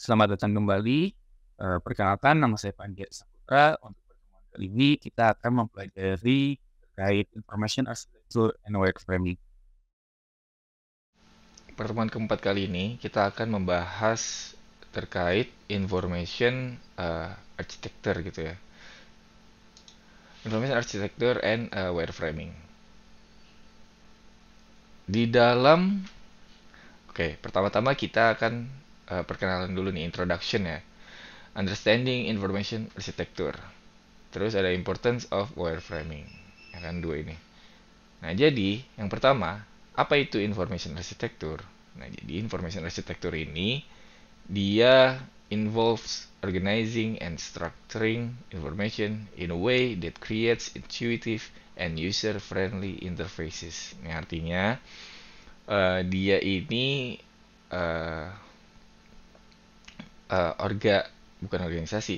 Selamat datang kembali. Uh, perkenalkan nama saya Pandya Saputra. Untuk pertemuan kali ini kita akan mempelajari terkait information architecture and framing. Pertemuan keempat kali ini kita akan membahas terkait information uh, architecture gitu ya. Information architecture and uh, eh, wireframing. Di dalam Oke, okay, pertama-tama kita akan uh, perkenalan dulu nih introduction ya. Understanding information architecture. Terus ada importance of wireframing. Ya kan dua ini. Nah, jadi yang pertama, apa itu information architecture? Nah, jadi information architecture ini dia involves organizing and structuring information in a way that creates intuitive and user-friendly interfaces. Ini artinya uh, dia ini uh, uh, orga bukan organisasi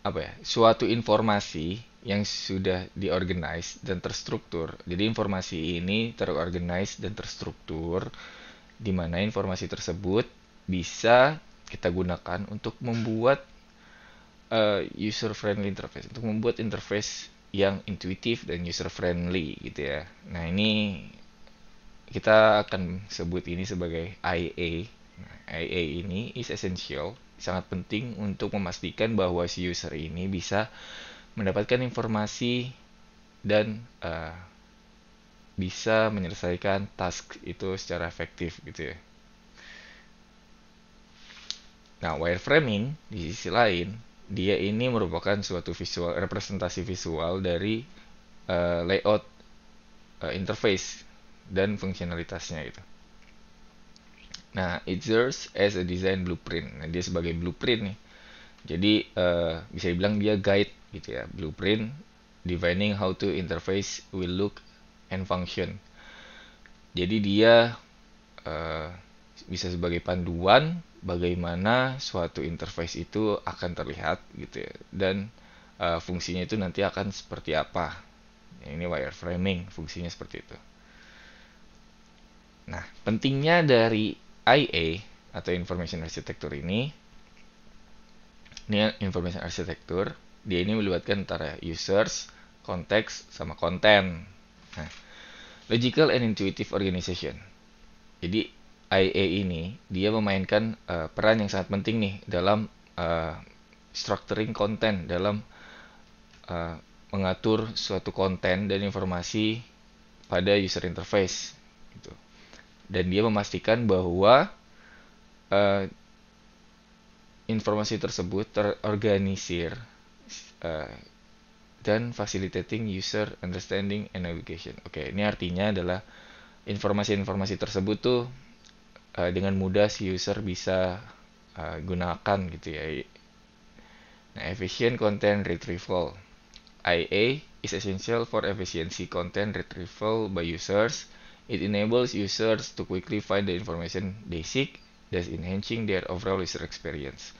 apa ya suatu informasi yang sudah diorganize dan terstruktur. Jadi informasi ini terorganize dan terstruktur di mana informasi tersebut bisa kita gunakan untuk membuat uh, eh, user friendly interface, untuk membuat interface yang intuitif dan user friendly gitu ya. Nah, ini kita akan sebut ini sebagai IA AA ini is essential, sangat penting untuk memastikan bahwa si user ini bisa mendapatkan informasi dan uh, bisa menyelesaikan task itu secara efektif gitu ya. Nah, wireframing di sisi lain, dia ini merupakan suatu visual representasi visual dari uh, layout uh, interface dan fungsionalitasnya gitu. Nah, it serves as a design blueprint. Nah, dia sebagai blueprint nih. Jadi uh, bisa dibilang dia guide gitu ya, blueprint defining how to interface will look and function. Jadi dia uh, bisa sebagai panduan bagaimana suatu interface itu akan terlihat gitu ya. dan uh, fungsinya itu nanti akan seperti apa ini wireframing fungsinya seperti itu nah pentingnya dari IA atau Information Architecture ini ini Information Architecture dia ini melibatkan antara users, konteks, sama konten. Nah, logical and intuitive organization. Jadi IA ini dia memainkan uh, peran yang sangat penting nih dalam uh, structuring konten dalam uh, mengatur suatu konten dan informasi pada user interface dan dia memastikan bahwa uh, informasi tersebut terorganisir uh, dan facilitating user understanding and navigation. Oke, okay, ini artinya adalah informasi-informasi tersebut tuh uh, dengan mudah si user bisa uh, gunakan gitu ya. Nah, efficient content retrieval IA is essential for efficiency content retrieval by users It enables users to quickly find the information they seek, thus enhancing their overall user experience.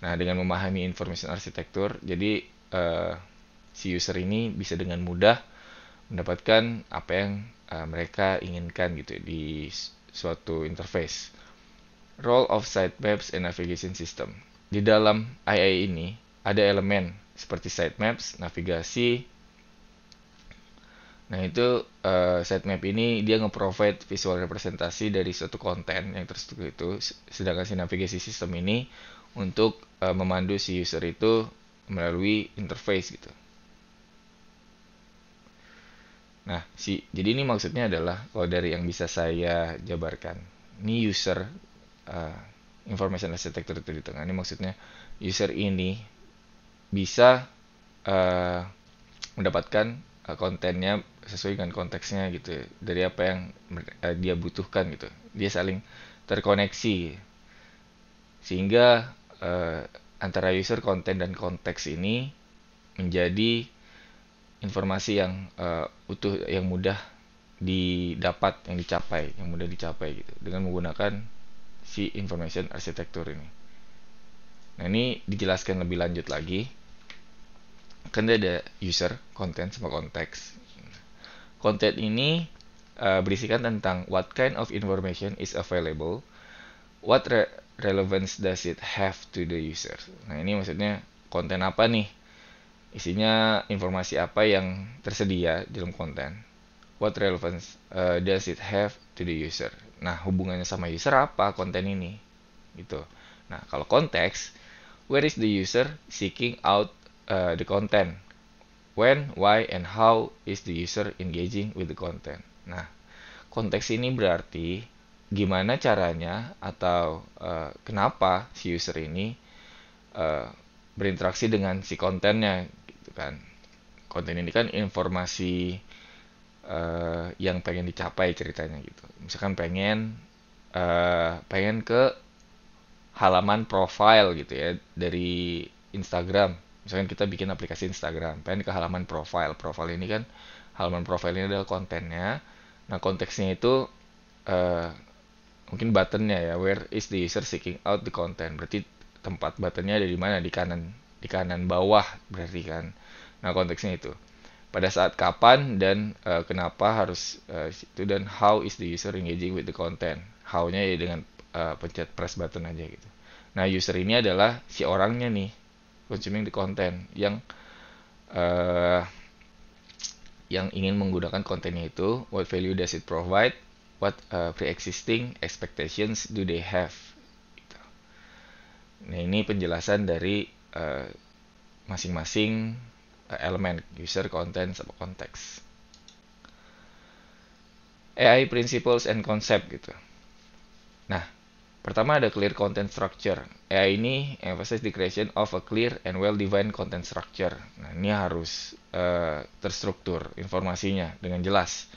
Nah, dengan memahami information architecture, jadi uh, si user ini bisa dengan mudah mendapatkan apa yang uh, mereka inginkan gitu di suatu interface. Role of site maps and navigation system. Di dalam IA ini ada elemen seperti site maps, navigasi, Nah itu uh, eh, sitemap ini dia nge-provide visual representasi dari suatu konten yang terstruktur itu, sedangkan si navigasi sistem ini untuk uh, memandu si user itu melalui interface gitu. Nah, si jadi ini maksudnya adalah kalau dari yang bisa saya jabarkan, ini user uh, information architecture itu di tengah. Ini maksudnya user ini bisa uh, mendapatkan Nah, kontennya sesuai dengan konteksnya gitu ya. dari apa yang eh, dia butuhkan gitu dia saling terkoneksi sehingga uh, antara user konten dan konteks ini menjadi informasi yang uh, utuh yang mudah didapat yang dicapai yang mudah dicapai gitu dengan menggunakan si information architecture ini nah ini dijelaskan lebih lanjut lagi kan dia ada user, konten sama konteks. Konten ini uh, berisikan tentang what kind of information is available, what re relevance does it have to the user. Nah, ini maksudnya konten apa nih? Isinya informasi apa yang tersedia di dalam konten? What relevance uh, does it have to the user? Nah, hubungannya sama user apa konten ini? Gitu. Nah, kalau konteks, where is the user seeking out uh, the content. When, why, and how is the user engaging with the content. Nah, konteks ini berarti gimana caranya atau uh, kenapa si user ini uh, berinteraksi dengan si kontennya gitu kan. Konten ini kan informasi uh, yang pengen dicapai ceritanya gitu. Misalkan pengen uh, pengen ke halaman profile gitu ya dari Instagram misalkan kita bikin aplikasi Instagram pengen ke halaman profile profile ini kan halaman profile ini adalah kontennya nah konteksnya itu uh, mungkin buttonnya ya where is the user seeking out the content berarti tempat buttonnya ada di mana di kanan di kanan bawah berarti kan nah konteksnya itu pada saat kapan dan uh, kenapa harus uh, itu dan how is the user engaging with the content how-nya ya dengan uh, pencet press button aja gitu nah user ini adalah si orangnya nih consuming the content yang uh, yang ingin menggunakan kontennya itu what value does it provide what uh, pre-existing expectations do they have gitu. nah ini penjelasan dari eh, masing-masing uh, uh, elemen user content sama konteks AI principles and concept gitu nah Pertama ada clear content structure. AI ini emphasis the creation of a clear and well-defined content structure. Nah ini harus uh, terstruktur informasinya dengan jelas.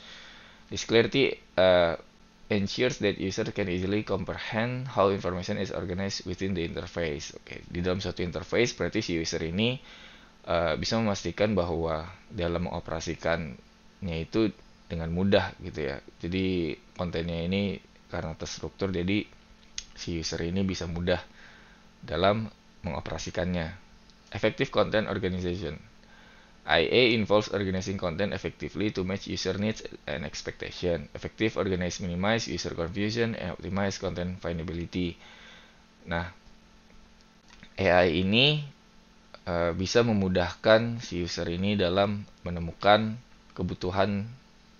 This clarity uh, ensures that user can easily comprehend how information is organized within the interface. Oke, okay. di dalam suatu interface berarti si user ini uh, bisa memastikan bahwa dalam mengoperasikannya itu dengan mudah gitu ya. Jadi kontennya ini karena terstruktur jadi si user ini bisa mudah dalam mengoperasikannya. Effective Content Organization IA involves organizing content effectively to match user needs and expectation. Effective organize minimize user confusion and optimize content findability. Nah, AI ini uh, bisa memudahkan si user ini dalam menemukan kebutuhan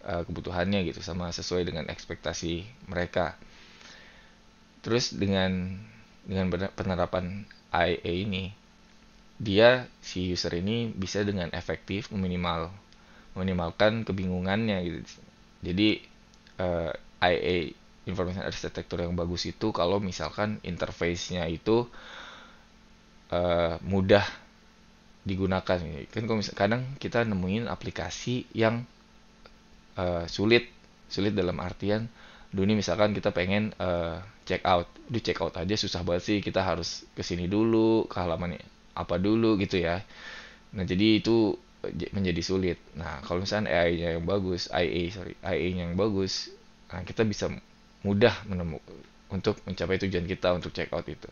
uh, kebutuhannya gitu sama sesuai dengan ekspektasi mereka terus dengan dengan penerapan IA ini dia si user ini bisa dengan efektif meminimalkan meminimalkan kebingungannya gitu jadi uh, eh, IA information architecture yang bagus itu kalau misalkan interface-nya itu uh, mudah digunakan kan kalau misal, kadang kita nemuin aplikasi yang uh, sulit sulit dalam artian Duni misalkan kita pengen uh, check out, di check out aja susah banget sih kita harus kesini dulu, ke halaman apa dulu gitu ya. Nah jadi itu menjadi sulit. Nah kalau misalnya AI-nya yang bagus, IA sorry, IA-nya yang bagus, nah kita bisa mudah menemukan untuk mencapai tujuan kita untuk check out itu.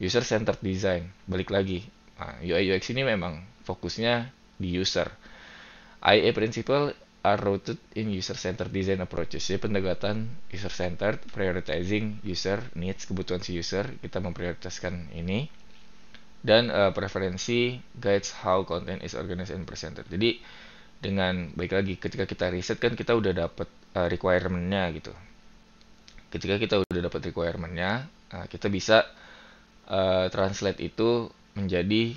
User centered design, balik lagi. Nah, UI UX ini memang fokusnya di user. IA principle are rooted in user-centered design approaches. Jadi pendekatan user-centered, prioritizing user needs, kebutuhan si user, kita memprioritaskan ini. Dan uh, preferensi guides how content is organized and presented. Jadi dengan baik lagi ketika kita riset kan kita udah dapat uh, eh, requirement-nya gitu. Ketika kita udah dapat requirementnya, uh, kita bisa uh, translate itu menjadi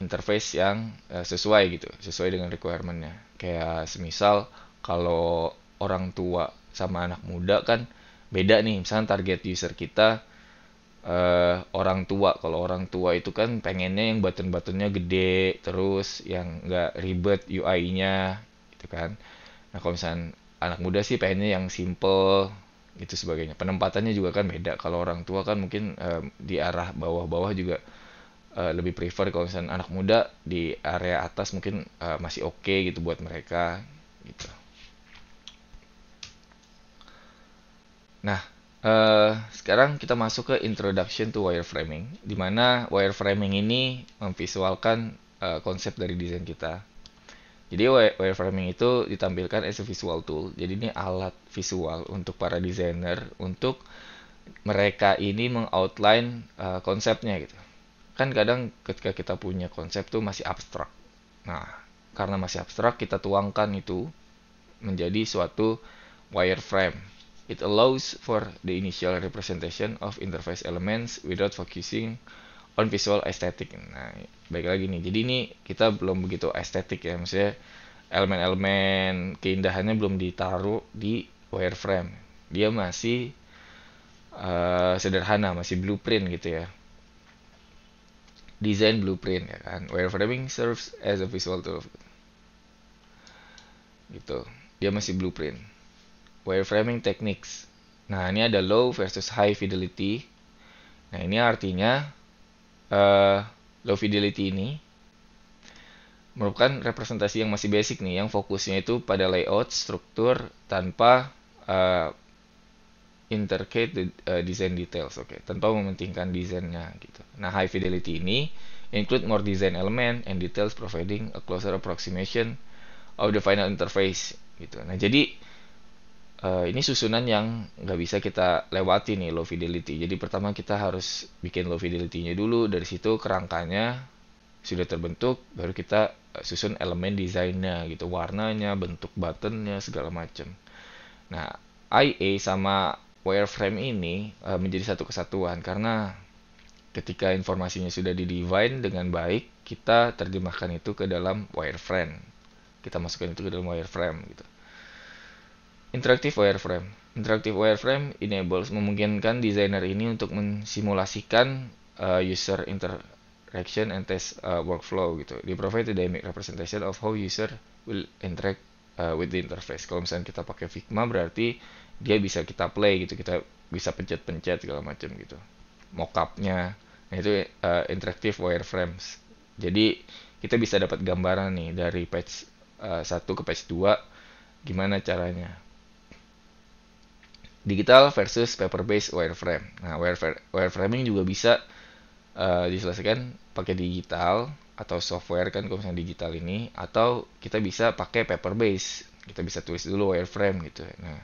interface yang uh, sesuai gitu, sesuai dengan requirement-nya kayak semisal kalau orang tua sama anak muda kan beda nih misalnya target user kita uh, orang tua kalau orang tua itu kan pengennya yang button-buttonnya gede terus yang nggak ribet UI-nya gitu kan nah kalau misalnya anak muda sih pengennya yang simple itu sebagainya penempatannya juga kan beda kalau orang tua kan mungkin uh, di arah bawah-bawah juga Eh, lebih prefer kalau misalnya anak muda di area atas mungkin uh, masih oke okay gitu buat mereka gitu. Nah, uh, sekarang kita masuk ke introduction to wireframing, di mana wireframing ini memvisualkan uh, konsep dari desain kita. Jadi wireframing itu ditampilkan as a visual tool. Jadi ini alat visual untuk para desainer untuk mereka ini mengoutline uh, konsepnya gitu kan kadang ketika kita punya konsep tuh masih abstrak. Nah, karena masih abstrak kita tuangkan itu menjadi suatu wireframe. It allows for the initial representation of interface elements without focusing on visual aesthetic. Nah, baik lagi nih. Jadi ini kita belum begitu estetik ya, maksudnya elemen-elemen keindahannya belum ditaruh di wireframe. Dia masih uh, sederhana, masih blueprint gitu ya design blueprint ya kan wireframing serves as a visual tool gitu dia masih blueprint wireframing techniques nah ini ada low versus high fidelity nah ini artinya uh, low fidelity ini merupakan representasi yang masih basic nih yang fokusnya itu pada layout struktur tanpa uh, intricate uh, eh, design details, oke, okay, tanpa mementingkan desainnya gitu. Nah, high fidelity ini include more design element and details providing a closer approximation of the final interface gitu. Nah, jadi uh, ini susunan yang nggak bisa kita lewati nih low fidelity. Jadi pertama kita harus bikin low fidelity-nya dulu, dari situ kerangkanya sudah terbentuk, baru kita eh, susun elemen desainnya gitu, warnanya, bentuk buttonnya segala macam. Nah, IA sama wireframe ini uh, menjadi satu kesatuan karena ketika informasinya sudah di divine dengan baik, kita terjemahkan itu ke dalam wireframe. Kita masukkan itu ke dalam wireframe gitu. Interactive wireframe. Interactive wireframe enables memungkinkan desainer ini untuk mensimulasikan uh, user interaction and test uh, workflow gitu. Di provide dynamic representation of how user will interact uh, with the interface. Kalau misalnya kita pakai Figma berarti dia bisa kita play gitu, kita bisa pencet-pencet segala macam gitu. Mockupnya nah itu uh, interactive wireframes. Jadi kita bisa dapat gambaran nih dari page uh, 1 ke page 2 gimana caranya. Digital versus paper based wireframe. Nah, wireframing juga bisa uh, diselesaikan pakai digital atau software kan kalau misalnya digital ini atau kita bisa pakai paper base kita bisa tulis dulu wireframe gitu nah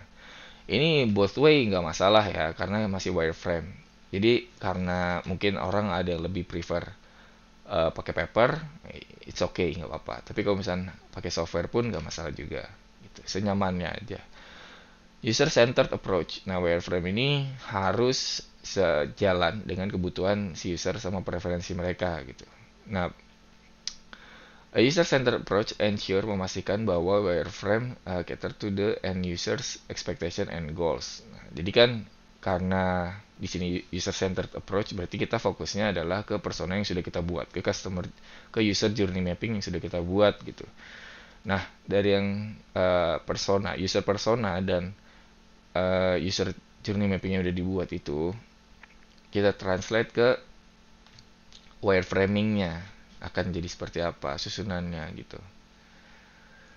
ini both way nggak masalah ya karena masih wireframe jadi karena mungkin orang ada yang lebih prefer uh, pakai paper it's okay nggak apa-apa tapi kalau misalnya pakai software pun nggak masalah juga gitu senyamannya aja user centered approach nah wireframe ini harus sejalan dengan kebutuhan si user sama preferensi mereka gitu nah A user-centered approach ensure memastikan bahwa wireframe uh, cater to the end users expectation and goals. Nah, jadi kan karena di sini user-centered approach berarti kita fokusnya adalah ke persona yang sudah kita buat, ke customer, ke user journey mapping yang sudah kita buat gitu. Nah, dari yang uh, persona, user persona dan uh, user journey mapping yang sudah dibuat itu, kita translate ke wireframingnya akan jadi seperti apa susunannya gitu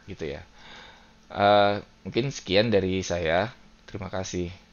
gitu ya uh, mungkin sekian dari saya terima kasih